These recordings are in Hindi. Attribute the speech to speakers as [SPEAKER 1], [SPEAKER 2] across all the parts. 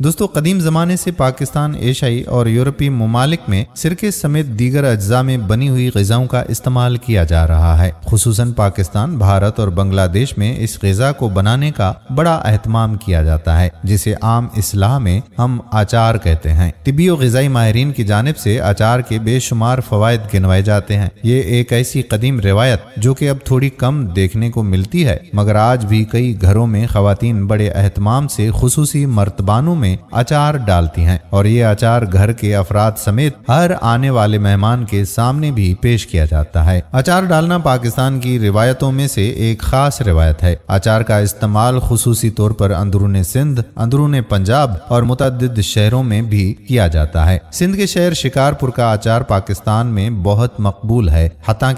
[SPEAKER 1] दोस्तों कदीम ज़माने से पाकिस्तान एशियाई और यूरोपीय ममालिक में सिरके समेत दीगर अज्जा में बनी हुई गज़ाओं का इस्तेमाल किया जा रहा है खसूस पाकिस्तान भारत और बांग्लादेश में इस गज़ा को बनाने का बड़ा अहतमाम किया जाता है जिसे आम असलाह में हम आचार कहते हैं तिबी गज़ाई माहरीन की जानब से आचार के बेशुमार फवायद गिनवाए जाते हैं ये एक ऐसी कदीम रिवायत जो की अब थोड़ी कम देखने को मिलती है मगर आज भी कई घरों में खातन बड़े अहतमाम से खसूसी मरतबानों में अचार डालती हैं और ये अचार घर के अफराद समेत हर आने वाले मेहमान के सामने भी पेश किया जाता है अचार डालना पाकिस्तान की रिवायतों में से एक खास रिवायत है अचार का इस्तेमाल खसूसी तौर पर अंदरून सिंध अंदरून पंजाब और मुतद शहरों में भी किया जाता है सिंध के शहर शिकारपुर का अचार पाकिस्तान में बहुत मकबूल है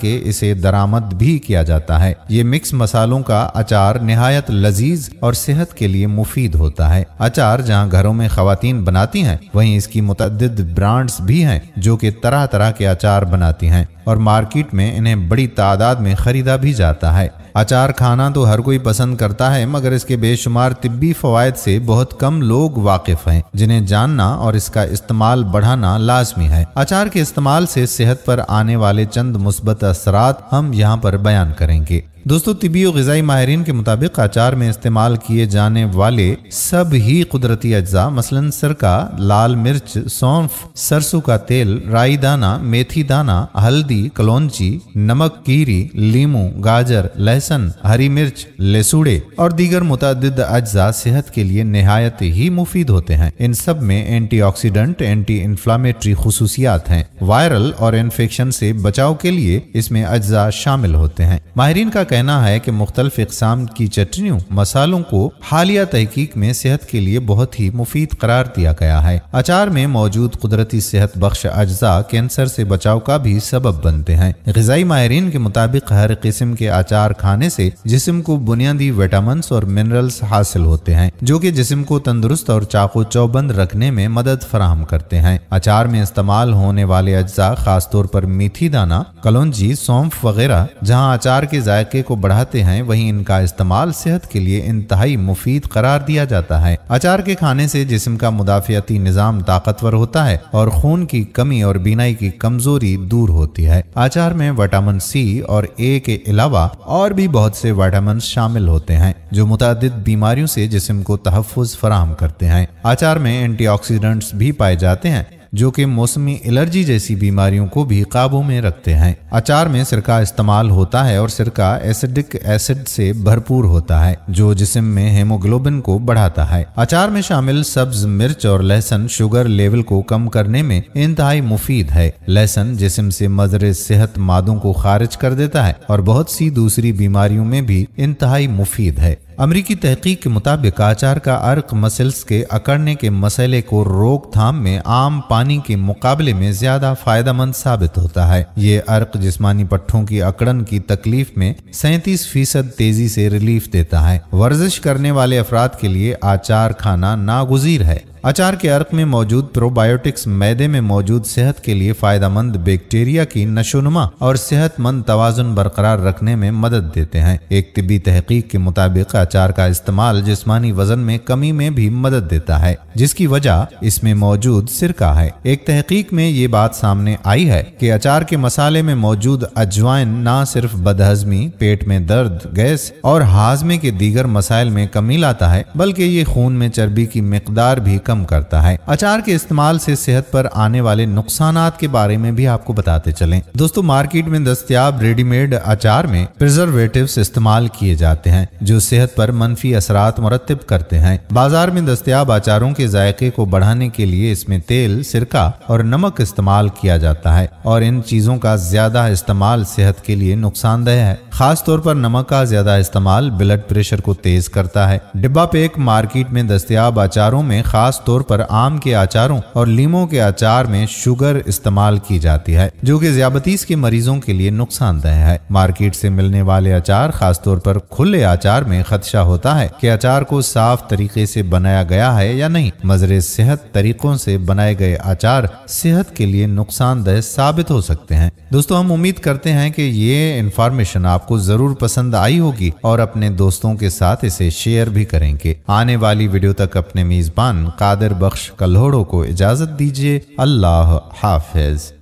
[SPEAKER 1] के इसे दरामद भी किया जाता है ये मिक्स मसालों का अचार नहायत लजीज और सेहत के लिए मुफीद होता है अचार जहाँ घरों में खातन बनाती हैं वहीं इसकी मुतद ब्रांड्स भी हैं जो कि तरह तरह के अचार बनाती हैं और मार्केट में इन्हें बड़ी तादाद में खरीदा भी जाता है अचार खाना तो हर कोई पसंद करता है मगर इसके बेशुमार तिब्बी फवायद से बहुत कम लोग वाकिफ हैं जिन्हें जानना और इसका इस्तेमाल बढ़ाना लाजमी है अचार के इस्तेमाल से सेहत पर आने वाले चंद मुस्बत असरात हम यहाँ पर बयान करेंगे दोस्तों तिबी गज़ाई माहरीन के मुताबिक आचार में इस्तेमाल किए जाने वाले सब ही कुदरती अज्जा मसलन सरका लाल मिर्च सौंफ सरसों का तेल राई दाना मेथी दाना हल्दी कलौची नमक कीरी लीमू गाजर लहसन हरी मिर्च लहसुड़े और दीगर मुतद अज्जा सेहत के लिए नहायत ही मुफीद होते हैं इन सब में एंटी ऑक्सीडेंट एंटी इन्फ्लामेटरी खसूसियात हैं वायरल और इन्फेक्शन से बचाव के लिए इसमें अज्जा शामिल होते हैं माहरीन का कहना है कि मुख्तलिफ इकसाम की चटनियों मसालों को हालिया तहकीक में सेहत के लिए बहुत ही मुफीद करार दिया गया है अचार में मौजूद कुदरती सेहत बख्श अज्जा कैंसर से बचाव का भी सबब बनते हैं गजाई माहरीन के मुताबिक हर किस्म के अचार खाने से जिसम को बुनियादी विटामिन और मिनरल्स हासिल होते हैं जो कि जिसम को तंदुरुस्त और चाको चौबंद रखने में मदद फराहम करते हैं अचार में इस्तेमाल होने वाले अज्जा खास तौर पर मेथी दाना कलौजी सौंफ वगैरह जहाँ अचार के जायके को बढ़ाते हैं वहीं इनका इस्तेमाल सेहत के लिए इंतहाई मुफीद करार दिया जाता है अचार के खाने से जिसम का मुदाफियाती निज़ाम ताकतवर होता है और खून की कमी और बीनाई की कमजोरी दूर होती है अचार में वाइटामिन सी और ए के अलावा और भी बहुत से वाइटामिन शामिल होते हैं जो मुतद बीमारियों से जिसम को तहफ़ फराहम करते हैं अचार में एंटीऑक्सीडेंट्स भी पाए जाते हैं जो कि मौसमी एलर्जी जैसी बीमारियों को भी काबू में रखते हैं अचार में सिरका इस्तेमाल होता है और सिरका एसिडिक एसिड से भरपूर होता है जो जिसम में हेमोग्लोबिन को बढ़ाता है अचार में शामिल सब्ज मिर्च और लहसन शुगर लेवल को कम करने में इंतहाई मुफीद है लहसन जिसम से मजरे सेहत मादों को खारिज कर देता है और बहुत सी दूसरी बीमारियों में भी इंतहाई मुफीद है अमरीकी तहकीक के मुताबिक आचार का अर्क मसल्स के अकड़ने के मसले को रोकथाम में आम पानी के मुकाबले में ज़्यादा फ़ायदा मंद साबित होता है ये अर्क जिसमानी पट्टों की अकड़न की तकलीफ में सैतीस फीसद तेजी से रिलीफ देता है वर्जिश करने वाले अफराद के लिए आचार खाना नागुजीर है अचार के अर्क में मौजूद प्रोबायोटिक्स मैदे में मौजूद सेहत के लिए फायदेमंद बैक्टीरिया की नशोनुमा और सेहतमंद तोज़ुन बरकरार रखने में मदद देते हैं एक तिबी तहकीक के मुताबिक अचार का इस्तेमाल जिसमानी वजन में कमी में भी मदद देता है जिसकी वजह इसमें मौजूद सिरका है एक तहकीक में ये बात सामने आई है की अचार के मसाले में मौजूद अजवाइन न सिर्फ बदहजमी पेट में दर्द गैस और हाजमे के दीगर मसाइल में कमी लाता है बल्कि ये खून में चर्बी की मकदार भी कम कम करता है अचार के इस्तेमाल से सेहत पर आने वाले नुकसान के बारे में भी आपको बताते चलें दोस्तों मार्केट में दस्तियाब रेडीमेड अचार में प्रिजर्वेटिव इस्तेमाल किए जाते हैं जो सेहत पर मनफी असरात मुरतब करते हैं बाजार में दस्तियाब अचारों के जायके को बढ़ाने के लिए इसमें तेल सिरका और नमक इस्तेमाल किया जाता है और इन चीजों का ज्यादा इस्तेमाल सेहत के लिए नुकसानदेह है खास तौर पर नमक का ज्यादा इस्तेमाल ब्लड प्रेशर को तेज करता है डिब्बा पेक मार्केट में दस्तियाब अचारों में खास तौर पर आम के अचारों और लीमों के अचार में शुगर इस्तेमाल की जाती है जो कि ज्यादतीस के मरीजों के लिए नुकसानदेह है मार्केट से मिलने वाले अचार खासतौर पर खुले अचार में खदशा होता है कि अचार को साफ तरीके से बनाया गया है या नहीं मजरे सेहत तरीकों से बनाए गए अचार सेहत के लिए नुकसानदेह साबित हो सकते हैं दोस्तों हम उम्मीद करते हैं कि ये इन्फॉर्मेशन आपको जरूर पसंद आई होगी और अपने दोस्तों के साथ इसे शेयर भी करेंगे आने वाली वीडियो तक अपने मेजबान का कादिर बख्श कल्होड़ों को इजाज़त दीजिए अल्लाह हाफिज़